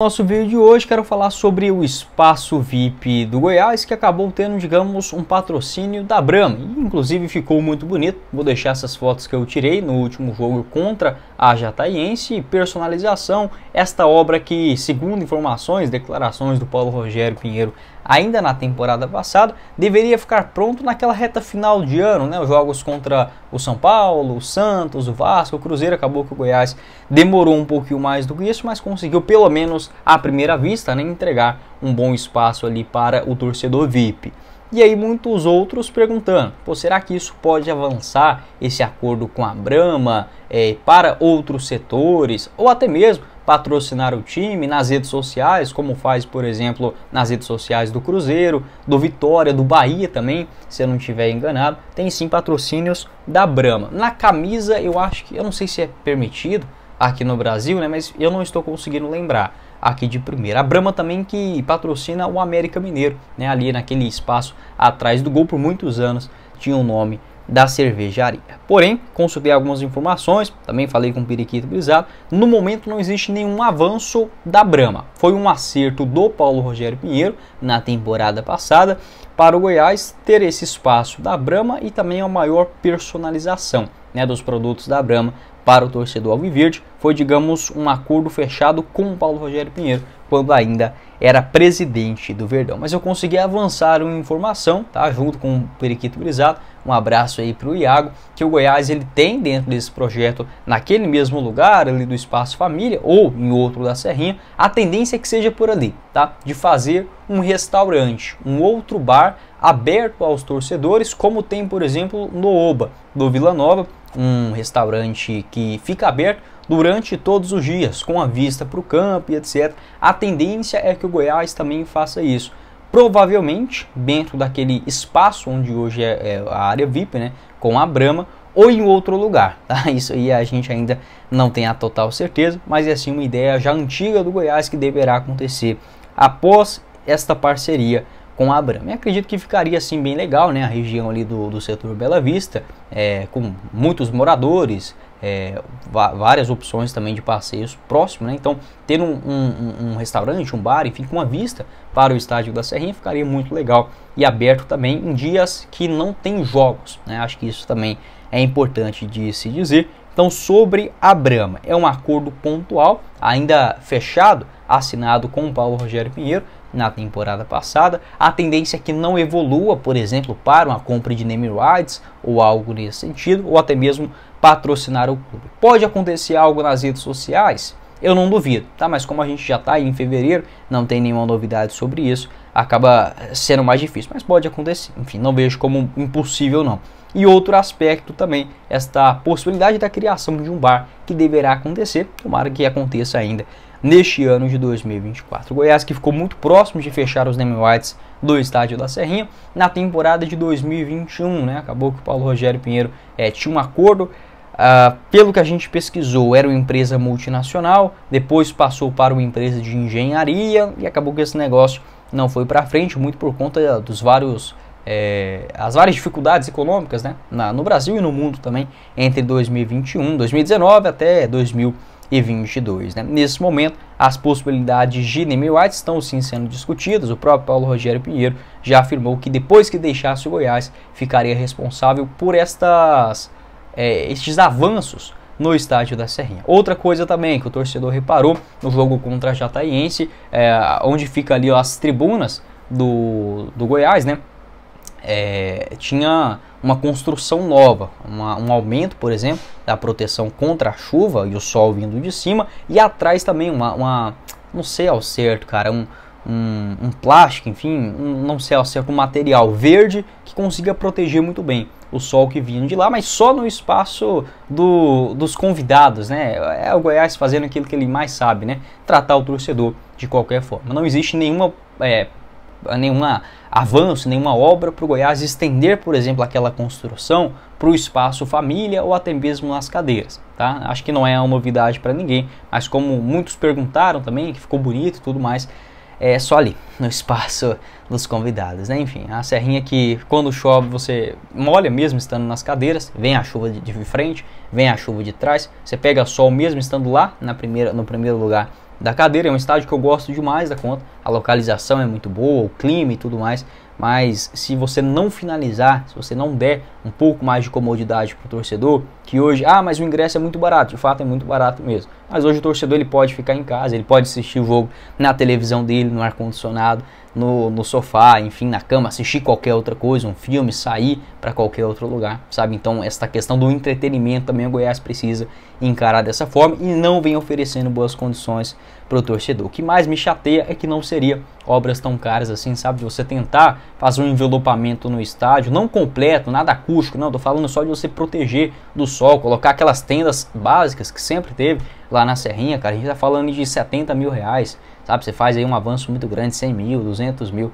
nosso vídeo de hoje quero falar sobre o espaço VIP do Goiás que acabou tendo, digamos, um patrocínio da Brahma. Inclusive ficou muito bonito. Vou deixar essas fotos que eu tirei no último jogo contra a Jataiense. Personalização, esta obra que, segundo informações, declarações do Paulo Rogério Pinheiro, ainda na temporada passada, deveria ficar pronto naquela reta final de ano, né? Os jogos contra o São Paulo, o Santos, o Vasco, o Cruzeiro, acabou que o Goiás demorou um pouquinho mais do que isso, mas conseguiu pelo menos à primeira vista, né, entregar um bom espaço ali para o torcedor VIP. E aí muitos outros perguntando, será que isso pode avançar esse acordo com a Brahma é, para outros setores ou até mesmo patrocinar o time nas redes sociais, como faz, por exemplo, nas redes sociais do Cruzeiro, do Vitória, do Bahia também, se eu não estiver enganado, tem sim patrocínios da Brahma. Na camisa, eu acho que, eu não sei se é permitido aqui no Brasil, né, mas eu não estou conseguindo lembrar aqui de primeira. A Brahma também que patrocina o América Mineiro, né? Ali naquele espaço atrás do gol por muitos anos tinha o nome da cervejaria. Porém, consultei algumas informações, também falei com o Periquito Brisado, no momento não existe nenhum avanço da Brama. Foi um acerto do Paulo Rogério Pinheiro na temporada passada para o Goiás ter esse espaço da Brama e também a maior personalização né, dos produtos da Brama para o torcedor Alviverde foi, digamos, um acordo fechado com o Paulo Rogério Pinheiro, quando ainda era presidente do Verdão. Mas eu consegui avançar uma informação, tá? Junto com o Periquito Brisado. Um abraço aí para o Iago, que o Goiás ele tem dentro desse projeto, naquele mesmo lugar, ali do Espaço Família, ou em outro da Serrinha, a tendência é que seja por ali, tá? De fazer um restaurante, um outro bar aberto aos torcedores, como tem, por exemplo, no Oba, do Vila Nova, um restaurante que fica aberto durante todos os dias, com a vista para o campo e etc. A tendência é que o Goiás também faça isso. Provavelmente, dentro daquele espaço onde hoje é, é a área VIP, né, com a Brama ou em outro lugar. Tá? Isso aí a gente ainda não tem a total certeza, mas é assim uma ideia já antiga do Goiás que deverá acontecer após esta parceria com a Abram. E acredito que ficaria assim bem legal, né? A região ali do, do setor Bela Vista, é, com muitos moradores, é, várias opções também de passeios próximos, né? Então, ter um, um, um, restaurante, um bar, enfim, com uma vista para o estádio da Serrinha ficaria muito legal e aberto também em dias que não tem jogos, né? Acho que isso também é importante de se dizer. Então, sobre a Brama, é um acordo pontual, ainda fechado, assinado com o Paulo Rogério Pinheiro, na temporada passada. A tendência é que não evolua, por exemplo, para uma compra de name rights ou algo nesse sentido, ou até mesmo patrocinar o clube. Pode acontecer algo nas redes sociais? Eu não duvido, tá? Mas como a gente já está em fevereiro, não tem nenhuma novidade sobre isso, acaba sendo mais difícil, mas pode acontecer. Enfim, não vejo como impossível não. E outro aspecto também, esta possibilidade da criação de um bar que deverá acontecer, tomara que aconteça ainda neste ano de 2024. Goiás que ficou muito próximo de fechar os Neymar Whites do estádio da Serrinha na temporada de 2021, né? Acabou que o Paulo Rogério Pinheiro é, tinha um acordo. Ah, pelo que a gente pesquisou, era uma empresa multinacional, depois passou para uma empresa de engenharia e acabou que esse negócio não foi para frente, muito por conta dos vários é, as várias dificuldades econômicas né, na, no Brasil e no mundo também entre 2021, 2019 até 2020 e 22. Né? Nesse momento, as possibilidades de Neymar White estão sim sendo discutidas. O próprio Paulo Rogério Pinheiro já afirmou que depois que deixasse o Goiás, ficaria responsável por estas, é, estes avanços no estádio da Serrinha. Outra coisa também que o torcedor reparou no jogo contra a Jataiense, é, onde fica ali ó, as tribunas do, do Goiás, né? é, tinha uma construção nova, uma, um aumento, por exemplo, da proteção contra a chuva e o sol vindo de cima, e atrás também uma, uma não sei ao certo, cara, um, um, um plástico, enfim, um, não sei ao certo, um material verde que consiga proteger muito bem o sol que vinha de lá, mas só no espaço do, dos convidados, né? É o Goiás fazendo aquilo que ele mais sabe, né? Tratar o torcedor de qualquer forma. Não existe nenhuma é, nenhum avanço, nenhuma obra para o Goiás estender, por exemplo, aquela construção para o espaço família ou até mesmo nas cadeiras. Tá? Acho que não é uma novidade para ninguém, mas como muitos perguntaram também, que ficou bonito e tudo mais, é só ali, no espaço dos convidados. Né? Enfim, a serrinha que quando chove você molha mesmo estando nas cadeiras, vem a chuva de, de frente, vem a chuva de trás, você pega sol mesmo estando lá na primeira, no primeiro lugar da cadeira. É um estádio que eu gosto demais da conta. A localização é muito boa, o clima e tudo mais mas se você não finalizar, se você não der um pouco mais de comodidade para o torcedor, que hoje, ah, mas o ingresso é muito barato, de fato é muito barato mesmo. Mas hoje o torcedor ele pode ficar em casa, ele pode assistir o jogo na televisão dele, no ar-condicionado, no, no sofá, enfim, na cama, assistir qualquer outra coisa, um filme, sair para qualquer outro lugar, sabe? Então, essa questão do entretenimento também o Goiás precisa encarar dessa forma e não vem oferecendo boas condições para o torcedor. O que mais me chateia é que não seria obras tão caras assim, sabe? De você tentar fazer um envelopamento no estádio, não completo, nada acústico, não, tô falando só de você proteger do sol, colocar aquelas tendas básicas que sempre teve lá na Serrinha, cara, a gente tá falando de 70 mil reais, sabe, você faz aí um avanço muito grande, 100 mil, 200 mil,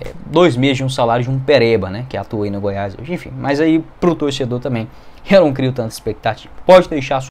é, dois meses de um salário de um pereba, né, que atua aí no Goiás hoje, enfim, mas aí pro torcedor também, eu não crio tanta expectativa, pode deixar